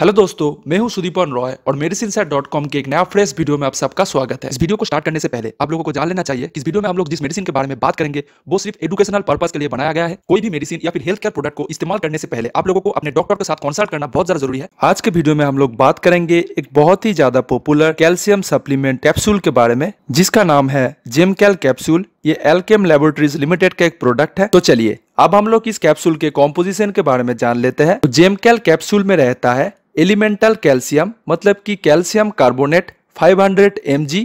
hello दोस्तों मैं हूं सुदीपन रॉय और मेडिसिन डॉट कॉम के एक नया फ्रेश वीडियो में आप सबका स्वागत है इस वीडियो को स्टार्ट करने से पहले आप लोगों को जान लेना चाहिए कि इस वीडियो में हम लोग जिस मेडिसिन के बारे में बात करेंगे वो सिर्फ एडुकेशनल पर्पज के लिए बनाया गया है कोई भी मेडिसिन या फिर हेल्थ केयर प्रोडक्ट को इस्तेमाल करने से पहले आप लोगों को अपने डॉक्टर के साथ कंसल्ट करना बहुत ज्यादा जरूरी है आज के वीडियो में हम लोग बात करेंगे एक बहुत ही ज्यादा पॉपुलर कैल्सियम सप्लीमेंट कैप्सूल के बारे में जिसका नाम है जेमकैल कैप्सूल ये एलकेम लेबोरेटरीज लिमिटेड का एक प्रोडक्ट है तो चलिए अब हम लोग इस कैप्सूल के कॉम्पोजिशन के बारे में जान लेते हैं तो जेमकैल कैप्सूल में रहता है एलिमेंटल कैल्शियम मतलब कि calcium carbonate 500 hundred M G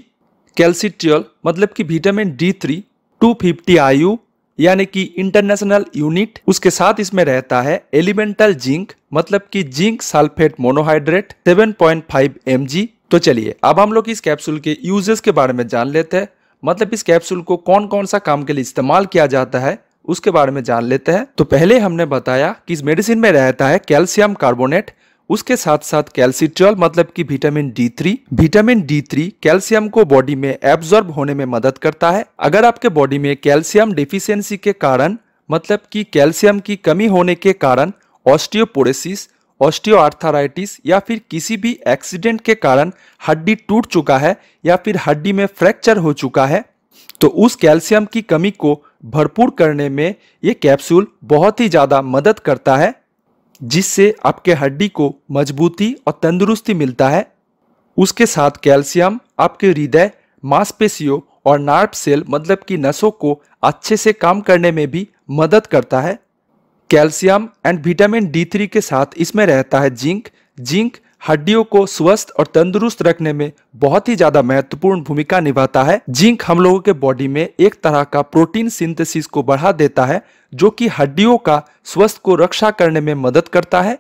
calcitriol मतलब कि vitamin D three two fifty आयु यानी कि इंटरनेशनल यूनिट उसके साथ इसमें रहता है एलिमेंटल जिंक मतलब कि जिंक सल्फेट मोनोहाइड्रेट 7.5 पॉइंट तो चलिए अब हम लोग इस कैप्सूल के यूजेस के बारे में जान लेते हैं मतलब इस कैप्सूल को कौन कौन सा काम के लिए इस्तेमाल किया जाता है उसके बारे में जान लेते हैं तो पहले हमने बताया कि इस मेडिसिन में रहता है कैल्शियम कार्बोनेट उसके साथ साथ कैल्सिट्रॉल मतलब कि vitamin D three vitamin D three calcium को बॉडी में एब्जॉर्ब होने में मदद करता है अगर आपके बॉडी में कैल्शियम डिफिशियंसी के कारण मतलब कि कैल्शियम की कमी होने के कारण ऑस्टियोपोरेसिस ऑस्टियोआर्थराइटिस या फिर किसी भी एक्सीडेंट के कारण हड्डी टूट चुका है या फिर हड्डी में फ्रैक्चर हो चुका है तो उस कैल्शियम की कमी को भरपूर करने में ये कैप्सूल बहुत ही ज़्यादा मदद करता है जिससे आपके हड्डी को मजबूती और तंदुरुस्ती मिलता है उसके साथ कैल्शियम आपके हृदय मांसपेशियों और नार्व सेल मतलब कि नसों को अच्छे से काम करने में भी मदद करता है calcium and vitamin D three के साथ इसमें रहता है जिंक जिंक हड्डियों को स्वस्थ और तंदुरुस्त रखने में बहुत ही ज्यादा महत्वपूर्ण भूमिका निभाता है जिंक हम लोगों के बॉडी में एक तरह का प्रोटीन सिंथेसिस को बढ़ा देता है जो कि हड्डियों का स्वस्थ को रक्षा करने में मदद करता है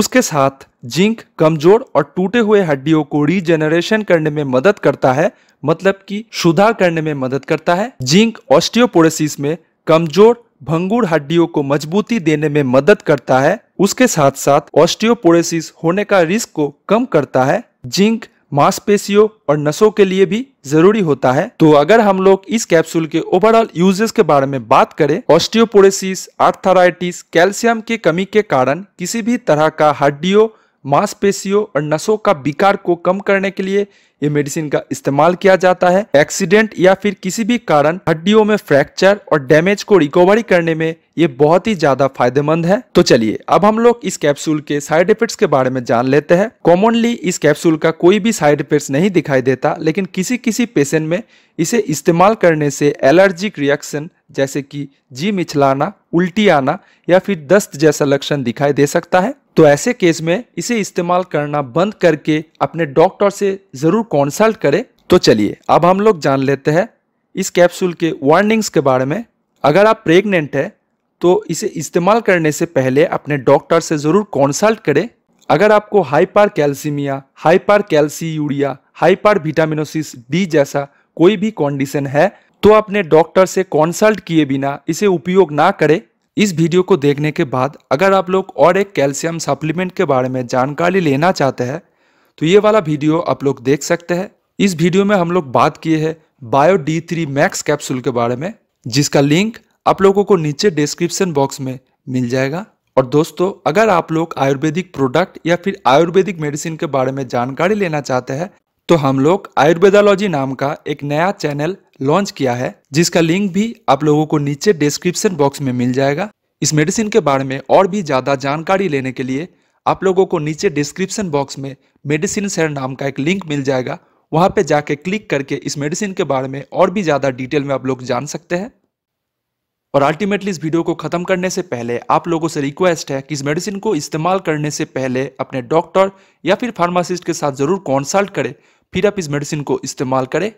उसके साथ जिंक कमजोर और टूटे हुए हड्डियों को रीजेनरेशन करने में मदद करता है मतलब कि सुधार करने में मदद करता है जिंक ऑस्टियोपोरेसिस में कमजोर भंगुर हड्डियों को मजबूती देने में मदद करता है उसके साथ साथ ऑस्टियोपोरेसिस होने का रिस्क को कम करता है जिंक मांसपेशियों और नसों के लिए भी जरूरी होता है तो अगर हम लोग इस कैप्सूल के ओवरऑल यूजेस के बारे में बात करें ऑस्टियोपोरेसिस आर्थराइटिस कैल्शियम की कमी के कारण किसी भी तरह का हड्डियों मांसपेशियों और नसों का विकार को कम करने के लिए ये मेडिसिन का इस्तेमाल किया जाता है एक्सीडेंट या फिर किसी भी कारण हड्डियों में फ्रैक्चर और डैमेज को रिकवरी करने में ये बहुत ही ज्यादा फायदेमंद है तो चलिए अब हम लोग इस कैप्सूल के साइड इफेक्ट्स के बारे में जान लेते हैं कॉमनली इस कैप्सूल का कोई भी साइड इफेक्ट नहीं दिखाई देता लेकिन किसी किसी पेशेंट में इसे इस्तेमाल करने से एलर्जिक रिएक्शन जैसे कि जी मिचलाना उल्टी आना या फिर दस्त जैसा लक्षण दिखाई दे सकता है तो ऐसे केस में इसे इस्तेमाल करना बंद करके अपने डॉक्टर से ज़रूर कंसल्ट करें तो चलिए अब हम लोग जान लेते हैं इस कैप्सूल के वार्निंग्स के बारे में अगर आप प्रेग्नेंट है तो इसे इस्तेमाल करने से पहले अपने डॉक्टर से ज़रूर कंसल्ट करें अगर आपको hypercalcaemia hypercalciuria hypervitaminosis D जैसा कोई भी कंडीशन है तो अपने डॉक्टर से कॉन्सल्ट किए बिना इसे उपयोग ना करें इस वीडियो को देखने के बाद अगर आप लोग और एक कैल्शियम सप्लीमेंट के बारे में जानकारी लेना चाहते हैं तो ये वाला वीडियो आप लोग देख सकते हैं इस वीडियो में हम लोग बात किए हैं bio D three max capsule के बारे में जिसका लिंक आप लोगों को नीचे डिस्क्रिप्शन बॉक्स में मिल जाएगा और दोस्तों अगर आप लोग आयुर्वेदिक प्रोडक्ट या फिर आयुर्वेदिक मेडिसिन के बारे में जानकारी लेना चाहते हैं तो हम लोग आयुर्वेदालॉजी नाम का एक नया चैनल लॉन्च किया है जिसका लिंक भी आप लोगों को नीचे डिस्क्रिप्शन बॉक्स में मिल जाएगा इस मेडिसिन के बारे में और भी ज़्यादा जानकारी लेने के लिए आप लोगों को नीचे डिस्क्रिप्शन बॉक्स में मेडिसिन शेयर नाम का एक लिंक मिल जाएगा वहाँ पे जाके क्लिक करके इस मेडिसिन के बारे में और भी ज़्यादा डिटेल में आप लोग जान सकते हैं और अल्टीमेटली इस वीडियो को ख़त्म करने से पहले आप लोगों से रिक्वेस्ट है कि इस मेडिसिन को इस्तेमाल करने से पहले अपने डॉक्टर या फिर फार्मासिस्ट के साथ ज़रूर कंसल्ट करें फिर आप इस मेडिसिन को इस्तेमाल करें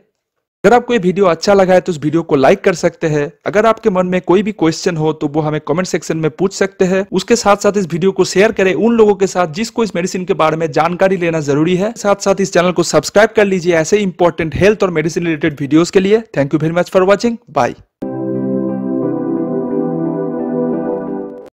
अगर आपको ये वीडियो अच्छा लगा है तो इस वीडियो को लाइक कर सकते हैं अगर आपके मन में कोई भी क्वेश्चन हो तो वो हमें कमेंट सेक्शन में पूछ सकते हैं उसके साथ साथ इस वीडियो को शेयर करें उन लोगों के साथ जिसको इस मेडिसिन के बारे में जानकारी लेना जरूरी है साथ साथ इस चैनल को सब्सक्राइब कर लीजिए ऐसे इंपॉर्टेंट हेल्थ और मेडिसिन रिलेटेड वीडियोज के लिए thank you very much for watching bye